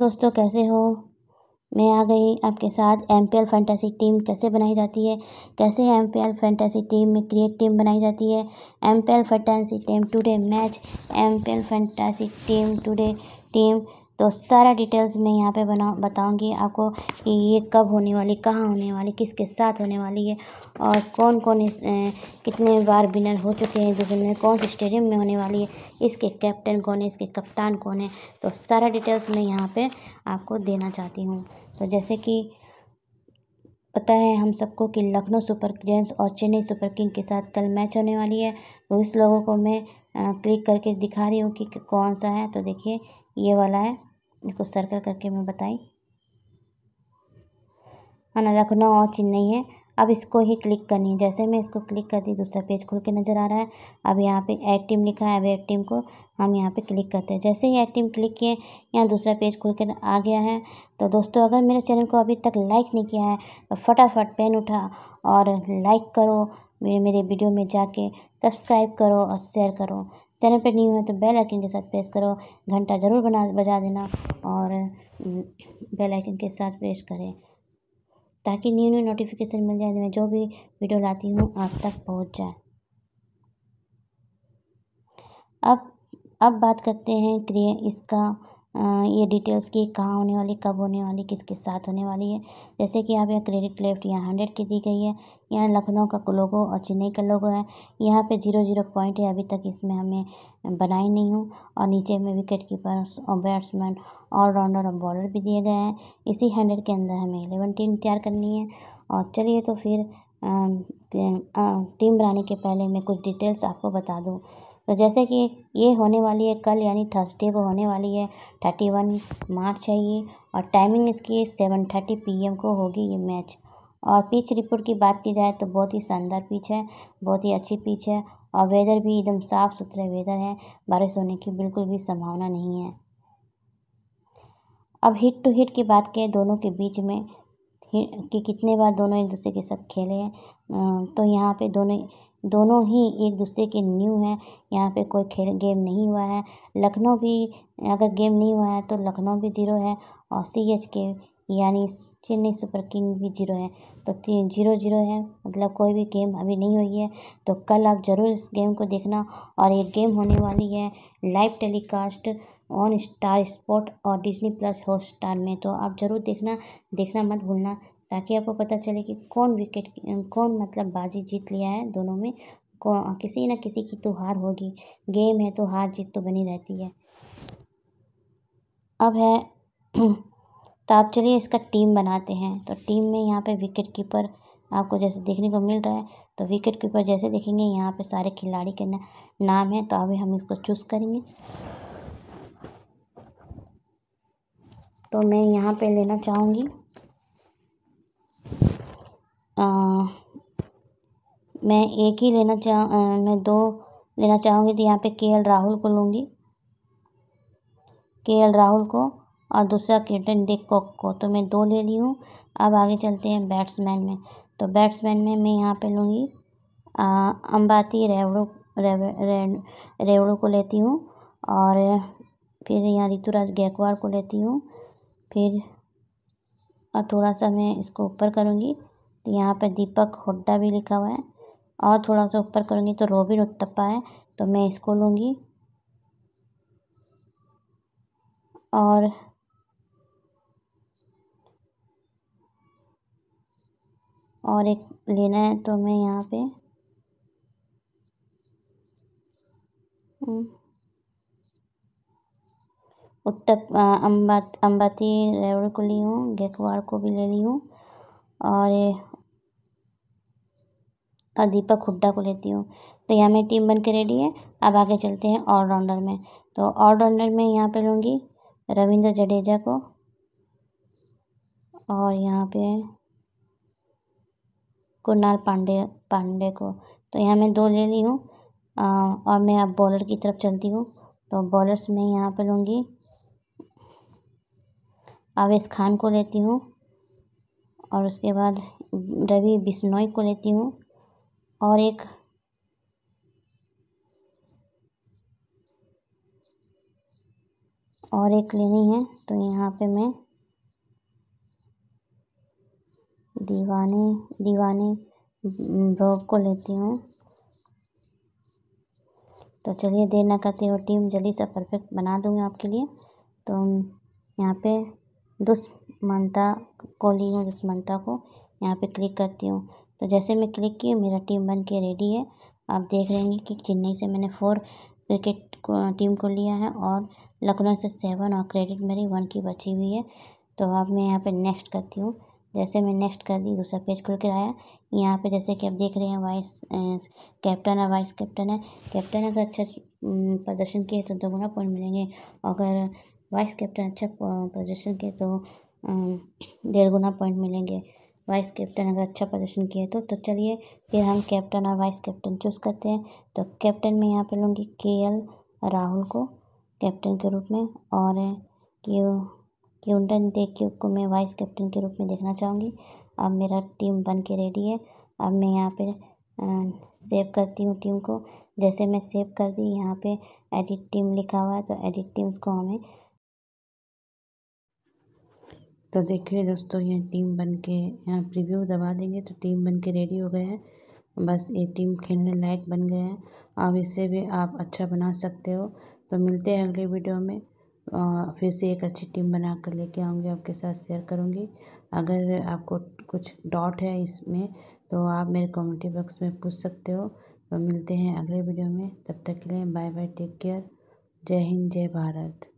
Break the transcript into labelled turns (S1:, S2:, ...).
S1: दोस्तों कैसे हो मैं आ गई आपके साथ M P L fantasy team कैसे बनाई जाती है कैसे M P L fantasy team में क्रिएट टीम बनाई जाती है M P L fantasy team today match M P L fantasy team today team तो सारा डिटेल्स मैं यहाँ पे बना बताऊँगी आपको कि ये कब होने वाली कहाँ होने वाली किसके साथ होने वाली है और कौन कौन इस ए, कितने बार विनर हो चुके हैं जैसे में कौन से स्टेडियम में होने वाली है इसके कैप्टन कौन है इसके कप्तान कौन है तो सारा डिटेल्स मैं यहाँ पर आपको देना चाहती हूँ तो जैसे कि पता है हम सबको कि लखनऊ सुपर जेंट्स और चेन्नई सुपर किंग के साथ कल मैच होने वाली है तो इस लोगों को मैं क्लिक करके दिखा रही हूँ कि कौन सा है तो देखिए ये वाला है इसको सर्कल करके मैं बताई है हाँ, ना रखना और चेन्नई है अब इसको ही क्लिक करनी है जैसे मैं इसको क्लिक कर दी दूसरा पेज खुल के नज़र आ रहा है अब यहाँ पे एड टीम लिखा है अब एड टीम को हम यहाँ पे क्लिक करते हैं जैसे ही एड टीम क्लिक किए यहाँ दूसरा पेज खुल के आ गया है तो दोस्तों अगर मेरे चैनल को अभी तक लाइक नहीं किया है तो फटाफट पेन उठा और लाइक करो मेरे मेरे वीडियो में जाके सब्सक्राइब करो और शेयर करो चैनल पर न्यू है तो बेल आइकन के साथ प्रेस करो घंटा ज़रूर बना बजा देना और बेल आइकन के साथ प्रेस करें ताकि न्यू न्यू नोटिफिकेशन मिल जाए मैं जो भी वीडियो लाती हूँ आप तक पहुँच जाए अब अब बात करते हैं क्रिए इसका ये डिटेल्स की कहाँ होने वाली कब होने वाली किसके साथ होने वाली है जैसे कि आप यहाँ क्रेडिट लेफ्ट यहाँ हंड्रेड की दी गई है यहाँ लखनऊ का लोगो और चेन्नई का लोगो है यहाँ पे जीरो जीरो पॉइंट है अभी तक इसमें हमें बनाई नहीं हूँ और नीचे में विकेट कीपर्स और बैट्समैन ऑलराउंडर और बॉलर भी दिए गए हैं इसी हंड्रेड के अंदर हमें एलेवन टीम तैयार करनी है और चलिए तो फिर टीम बनाने के पहले मैं कुछ डिटेल्स आपको बता दूँ तो जैसे कि ये होने वाली है कल यानी थर्सडे को होने वाली है थर्टी वन मार्च है ये और टाइमिंग इसकी सेवन थर्टी पी को होगी ये मैच और पिच रिपोर्ट की बात की जाए तो बहुत ही शानदार पिच है बहुत ही अच्छी पिच है और वेदर भी एकदम साफ़ सुथरे वेदर है बारिश होने की बिल्कुल भी संभावना नहीं है अब हिट टू हिट की बात करें दोनों के बीच में कि कितने बार दोनों एक दूसरे के साथ खेले हैं तो यहाँ पे दोनों दोनों ही एक दूसरे के न्यू हैं यहाँ पे कोई खेल गेम नहीं हुआ है लखनऊ भी अगर गेम नहीं हुआ है तो लखनऊ भी जीरो है और सी एच के यानी चेन्नई सुपर किंग भी जीरो है तो तीन जीरो जीरो है मतलब कोई भी गेम अभी नहीं हुई है तो कल आप ज़रूर इस गेम को देखना और ये गेम होने वाली है live telecast on Star Sport और डिजनी प्लस हॉट स्टार में तो आप ज़रूर देखना देखना मत भूलना ताकि आपको पता चले कि कौन विकेट कौन मतलब बाजी जीत लिया है दोनों में कौन किसी न किसी की तो हार होगी गेम है तो हार जीत तो बनी रहती है अब है तो आप चलिए इसका टीम बनाते हैं तो टीम में यहाँ पे विकेट कीपर आपको जैसे देखने को मिल रहा है तो विकेट कीपर जैसे देखेंगे यहाँ पे सारे खिलाड़ी के ना, नाम है तो अभी हम इसको चूज़ करेंगे तो मैं यहाँ पे लेना चाहूँगी मैं एक ही लेना चाह मैं दो लेना चाहूँगी तो यहाँ पे के एल राहुल को लूँगी के एल राहुल को और दूसरा डिक कोक को तो मैं दो ले ली हूँ अब आगे चलते हैं बैट्समैन में तो बैट्समैन में मैं यहाँ पे लूँगी अम्बाती रेवड़ो रेवड़ो को लेती हूँ और फिर यहाँ ऋतुराज गायकवाड़ को लेती हूँ फिर और थोड़ा सा मैं इसको ऊपर करूँगी तो यहाँ पर दीपक हुड्डा भी लिखा हुआ है और थोड़ा सा ऊपर करूँगी तो रोबिन उत्तपा है तो मैं इसको लूँगी और और एक लेना है तो मैं यहाँ पे हम्म, उत्तर अम्बा अम्बाती रेवड़ को ली हूँ गेकवाड़ को भी ले ली हूँ और और दीपक हुड्डा को लेती हूँ तो यहाँ मेरी टीम बन के रेडी है अब आगे चलते हैं ऑलराउंडर में तो ऑलराउंडर में यहाँ पे लूँगी रविंद्र जडेजा को और यहाँ पे कुणाल पांडे पांडे को तो यहाँ मैं दो ले ली हूँ और मैं अब बॉलर की तरफ चलती हूँ तो बॉलर्स में यहाँ पे लूँगी आवेश खान को लेती हूँ और उसके बाद रवि बिश्नोई को लेती हूँ और एक और एक लेनी है तो यहाँ पे मैं दीवाने दीवाने ब्रॉक को लेती हूँ तो चलिए देर ना करते हो टीम जल्दी से परफेक्ट बना दूँगी आपके लिए तो यहाँ पे दुष्मनता को ली हूँ दुष्मनता को यहाँ पे क्लिक करती हूँ तो जैसे मैं क्लिक की मेरा टीम बन के रेडी है आप देख रहे हैं कि चेन्नई से मैंने फोर क्रिकेट टीम को लिया है और लखनऊ से सेवन और क्रेडिट मेरी वन की बची हुई है तो अब मैं यहाँ पे नेक्स्ट करती हूँ जैसे मैं नेक्स्ट कर दी दूसरा पेज खुल कर आया यहाँ पे जैसे कि आप देख रहे हैं वाइस कैप्टन है वाइस कैप्टन है कैप्टन अगर अच्छा प्रदर्शन किए तो दोगुना पॉइंट मिलेंगे अगर वाइस कैप्टन अच्छा प्रदर्शन किए तो डेढ़ गुना पॉइंट मिलेंगे वाइस कैप्टन अगर अच्छा प्रदर्शन किया तो तो चलिए फिर हम कैप्टन और वाइस कैप्टन चूज़ करते हैं तो कैप्टन में यहाँ पर लूँगी के एल राहुल को कैप्टन के रूप में और क्यू क्यूटन देव को मैं वाइस कैप्टन के रूप में देखना चाहूँगी अब मेरा टीम बन के रेडी है अब मैं यहाँ पर सेव करती हूँ टीम को जैसे मैं सेव कर दी यहाँ पर एडिट टीम लिखा हुआ है तो एडिट टीम्स को हमें तो देखिए दोस्तों ये टीम बन के यहाँ प्रीव्यू दबा देंगे तो टीम बन के रेडी हो गए हैं बस ये टीम खेलने लायक बन गए हैं अब इसे भी आप अच्छा बना सकते हो तो मिलते हैं अगले वीडियो में फिर से एक अच्छी टीम बना कर लेके आऊँगी आपके साथ शेयर करूँगी अगर आपको कुछ डॉट है इसमें तो आप मेरे कॉमेंटी बॉक्स में पूछ सकते हो तो मिलते हैं अगले वीडियो में तब तक के लिए बाय बाय टेक केयर जय हिंद जय भारत